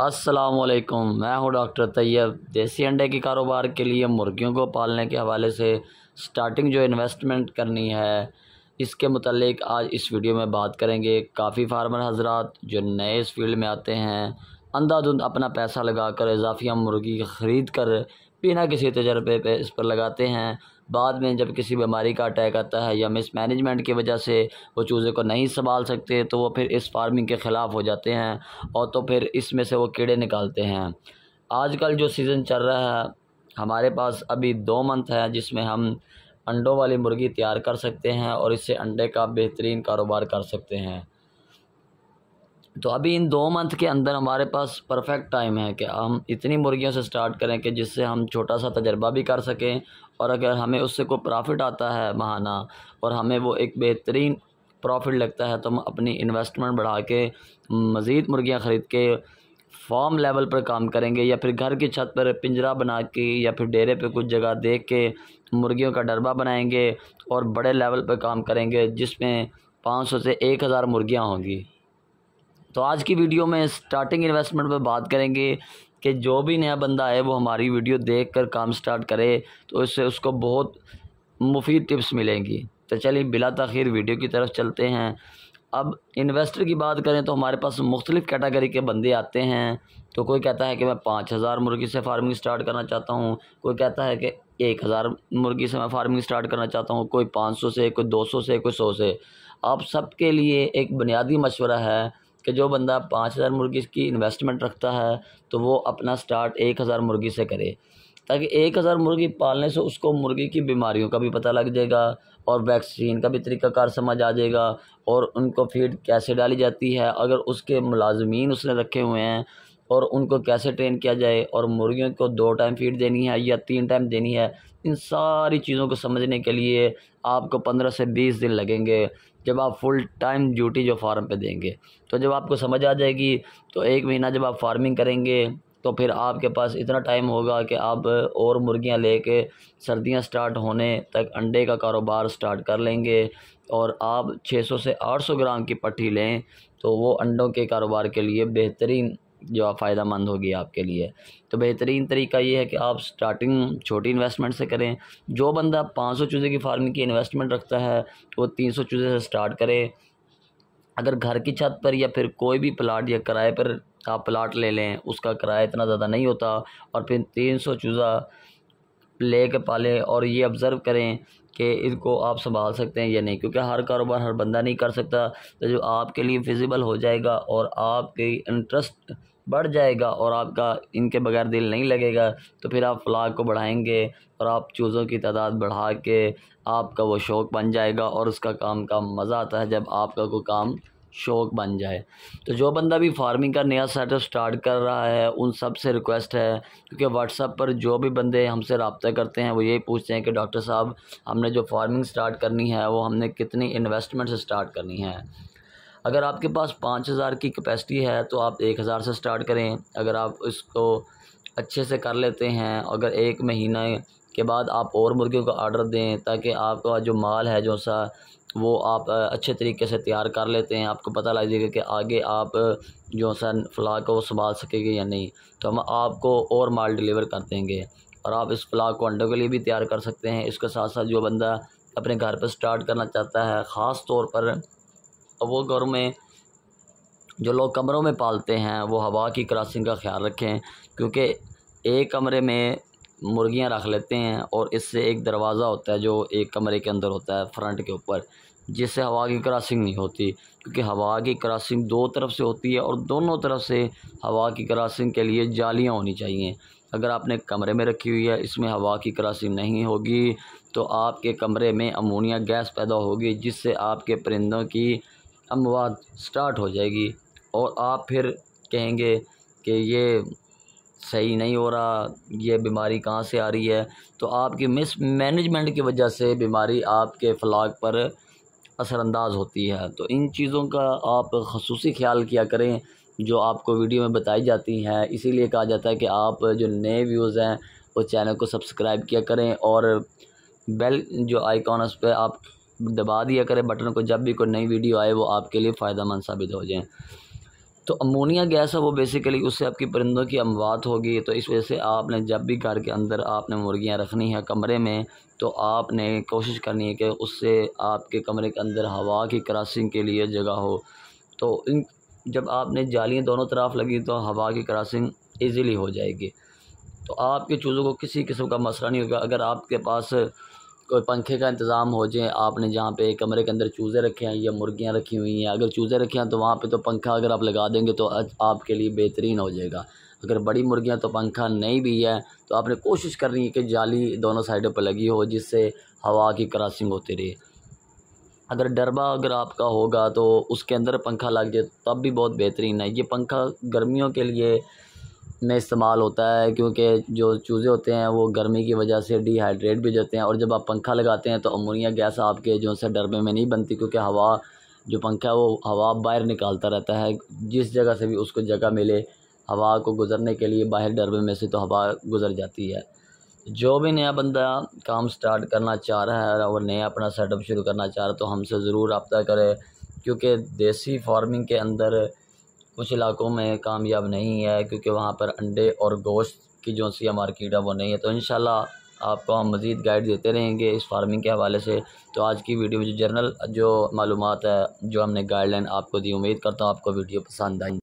वालेकुम मैं हूं डॉक्टर तैयब देसी अंडे के कारोबार के लिए मुर्गियों को पालने के हवाले से स्टार्टिंग जो इन्वेस्टमेंट करनी है इसके मतलब आज इस वीडियो में बात करेंगे काफ़ी फार्मर हजरात जो नए इस फील्ड में आते हैं अंधाधुंध अपना पैसा लगा कर इजाफिया मुर्गी ख़रीद कर बिना किसी तजर्बे पे इस पर लगाते हैं बाद में जब किसी बीमारी का अटैक आता है या मिसमैनेजमेंट की वजह से वो चूज़े को नहीं संभाल सकते तो वो फिर इस फार्मिंग के ख़िलाफ़ हो जाते हैं और तो फिर इसमें से वो कीड़े निकालते हैं आजकल जो सीज़न चल रहा है हमारे पास अभी दो मंथ है जिसमें हम अंडों वाली मुर्गी तैयार कर सकते हैं और इससे अंडे का बेहतरीन कारोबार कर सकते हैं तो अभी इन दो मंथ के अंदर हमारे पास परफेक्ट टाइम है कि हम इतनी मुर्गियों से स्टार्ट करें कि जिससे हम छोटा सा तजर्बा भी कर सकें और अगर हमें उससे कोई प्रॉफिट आता है बहाना और हमें वो एक बेहतरीन प्रॉफिट लगता है तो हम अपनी इन्वेस्टमेंट बढ़ा के मज़ीद मुर्गियाँ ख़रीद के फॉर्म लेवल पर काम करेंगे या फिर घर की छत पर पिंजरा बना के या फिर डेरे पे कुछ जगह देख के मुर्गियों का डरबा बनाएंगे और बड़े लेवल पर काम करेंगे जिसमें पाँच सौ से एक हज़ार मुर्गियाँ होंगी तो आज की वीडियो में स्टार्टिंग इन्वेस्टमेंट पर बात करेंगे कि जो भी नया बंदा है वो हमारी वीडियो देख कर काम स्टार्ट करे तो इससे उसको बहुत मुफीद टिप्स मिलेंगी तो चलिए बिला तखीर वीडियो की तरफ चलते हैं अब इन्वेस्टर की बात करें तो हमारे पास मुख्तलिफ़ कैटेगरी के बंदे आते हैं तो कोई कहता है कि मैं पाँच हज़ार मुर्गी से फार्मिंग स्टार्ट करना चाहता हूँ कोई कहता है कि एक हज़ार मुर्गी से मैं फार्मिंग स्टार्ट करना चाहता हूँ कोई पाँच सौ से कोई दो सौ से कोई सौ से आप सब के लिए एक बुनियादी मशवरा है कि जो बंदा पाँच हज़ार मुर्गी की इन्वेस्टमेंट रखता है तो वो अपना स्टार्ट एक हज़ार मुर्गी से करे ताकि एक हज़ार मुर्गी पालने से उसको मुर्गी की बीमारियों का भी पता लग जाएगा और वैक्सीन का भी तरीक़ाकार समझ आ जाएगा और उनको फीड कैसे डाली जाती है अगर उसके मुलाजमीन उसने रखे हुए हैं और उनको कैसे ट्रेन किया जाए और मुर्गियों को दो टाइम फीड देनी है या तीन टाइम देनी है इन सारी चीज़ों को समझने के लिए आपको पंद्रह से बीस दिन लगेंगे जब आप फुल टाइम ड्यूटी जो फार्म पे देंगे तो जब आपको समझ आ जाएगी तो एक महीना जब आप फार्मिंग करेंगे तो फिर आपके पास इतना टाइम होगा कि आप और मुर्गियां लेके सर्दियां स्टार्ट होने तक अंडे का कारोबार स्टार्ट कर लेंगे और आप 600 से 800 ग्राम की पट्टी लें तो वो अंडों के कारोबार के लिए बेहतरीन जो फ़ायदा मंद होगी आपके लिए तो बेहतरीन तरीका ये है कि आप स्टार्टिंग छोटी इन्वेस्टमेंट से करें जो बंदा पाँच सौ चूज़े की फार्मिंग की इन्वेस्टमेंट रखता है वो तीन सौ चूज़े से स्टार्ट करे अगर घर की छत पर या फिर कोई भी प्लाट या किराए पर आप प्लाट ले लें उसका किराया इतना ज़्यादा नहीं होता और फिर तीन सौ चूज़ा ले कर पालें और ये ऑब्ज़र्व करें कि इनको आप संभाल सकते हैं या नहीं क्योंकि हर कारोबार हर बंदा नहीं कर सकता तो जो आपके लिए फिजिबल हो जाएगा और आपकी इंटरेस्ट बढ़ जाएगा और आपका इनके बगैर दिल नहीं लगेगा तो फिर आप फ्लाग को बढ़ाएंगे और आप चूज़ों की तादाद बढ़ा के आपका वो शौक़ बन जाएगा और उसका काम का मज़ा आता है जब आपका कोई काम शौक़ बन जाए तो जो बंदा भी फार्मिंग का नया सेटअप स्टार्ट कर रहा है उन सब से रिक्वेस्ट है क्योंकि व्हाट्सअप पर जो भी बंदे हमसे रबता करते हैं वो यही पूछते हैं कि डॉक्टर साहब हमने जो फार्मिंग स्टार्ट करनी है वो हमने कितनी इन्वेस्टमेंट से स्टार्ट करनी है अगर आपके पास पाँच हज़ार की कैपेसिटी है तो आप एक हज़ार से स्टार्ट करें अगर आप इसको अच्छे से कर लेते हैं अगर एक महीना के बाद आप और मुर्गियों का आर्डर दें ताकि आपका जो माल है जो सा वो आप अच्छे तरीके से तैयार कर लेते हैं आपको पता लग जाएगा कि आगे आप जो सा फला को संभाल सकेंगे या नहीं तो हम आपको और माल डिलीवर कर देंगे और आप इस फ्लाक को अंडों के लिए भी तैयार कर सकते हैं इसके साथ साथ जो बंदा अपने घर पर स्टार्ट करना चाहता है ख़ास तौर पर वो घर में जो लोग कमरों में पालते हैं वो हवा की क्रॉसिंग का ख्याल रखें क्योंकि एक कमरे में मुर्गियां रख लेते हैं और इससे एक दरवाज़ा होता है जो एक कमरे के अंदर होता है फ्रंट के ऊपर जिससे हवा की क्रॉसिंग नहीं होती क्योंकि हवा की क्रॉसिंग दो तरफ से होती है और दोनों तरफ से हवा की क्रॉसिंग के लिए जालियां होनी चाहिए अगर आपने कमरे में रखी हुई है इसमें हवा की क्रॉसिंग नहीं होगी तो आपके कमरे में अमोनिया गैस पैदा होगी जिससे आपके परिंदों की अमवाद स्टार्ट हो जाएगी और आप फिर कहेंगे कि ये सही नहीं हो रहा ये बीमारी कहाँ से आ रही है तो आपकी मिस मैनेजमेंट की वजह से बीमारी आपके फलाक पर असरानंदाज होती है तो इन चीज़ों का आप खसूस ख्याल किया करें जो आपको वीडियो में बताई जाती हैं इसीलिए कहा जाता है कि आप जो नए व्यूज़ हैं वो चैनल को सब्सक्राइब किया करें और बेल जो आइकॉन उस पर आप दबा दिया करें बटन को जब भी कोई नई वीडियो आए वो आपके लिए फ़ायदा मंद साबित हो जाए तो अमोनिया गैस है वो बेसिकली उससे आपकी परिंदों की अमवात होगी तो इस वजह से आपने जब भी घर के अंदर आपने मुर्गियाँ रखनी है कमरे में तो आपने कोशिश करनी है कि उससे आपके कमरे के अंदर हवा की क्रॉसिंग के लिए जगह हो तो इन जब आपने जालियाँ दोनों तरफ लगी तो हवा की क्रॉसिंग ईज़िली हो जाएगी तो आपके चूज़ों को किसी किस्म का मसला नहीं होगा अगर आपके पास कोई पंखे का इंतज़ाम हो जाए आपने जहाँ पे कमरे के अंदर चूज़े रखे हैं या मुर्गियाँ रखी हुई हैं अगर चूज़े रखे हैं तो वहाँ पे तो पंखा अगर आप लगा देंगे तो आपके लिए बेहतरीन हो जाएगा अगर बड़ी मुर्गियाँ तो पंखा नहीं भी है तो आपने कोशिश करनी है कि जाली दोनों साइडों पर लगी हो जिससे हवा की क्रॉसिंग होती रही अगर डरबा अगर आपका होगा तो उसके अंदर पंखा लग जाए तब भी बहुत बेहतरीन है ये पंखा गर्मियों के लिए में इस्तेमाल होता है क्योंकि जो चूज़े होते हैं वो गर्मी की वजह से डिहाइड्रेट भी जाते हैं और जब आप पंखा लगाते हैं तो अमोनिया गैस आपके जो से डरबे में नहीं बनती क्योंकि हवा जो पंखा है वो हवा बाहर निकालता रहता है जिस जगह से भी उसको जगह मिले हवा को गुजरने के लिए बाहर डरबे में से तो हवा गुजर जाती है जो भी नया बंदा काम स्टार्ट करना चाह रहा है और नया अपना सेटअप शुरू करना चाह रहा है तो हमसे ज़रूर रबता करें क्योंकि देसी फार्मिंग के अंदर कुछ इलाकों में कामयाब नहीं है क्योंकि वहाँ पर अंडे और गोश्त की जो सी मार्केट है वो नहीं है तो इन आपको हम मज़ीद गाइड देते रहेंगे इस फार्मिंग के हवाले से तो आज की वीडियो में जो जनरल जो मालूम है जो हमने गाइडलाइन आपको दी उम्मीद करता हूँ आपको वीडियो पसंद आई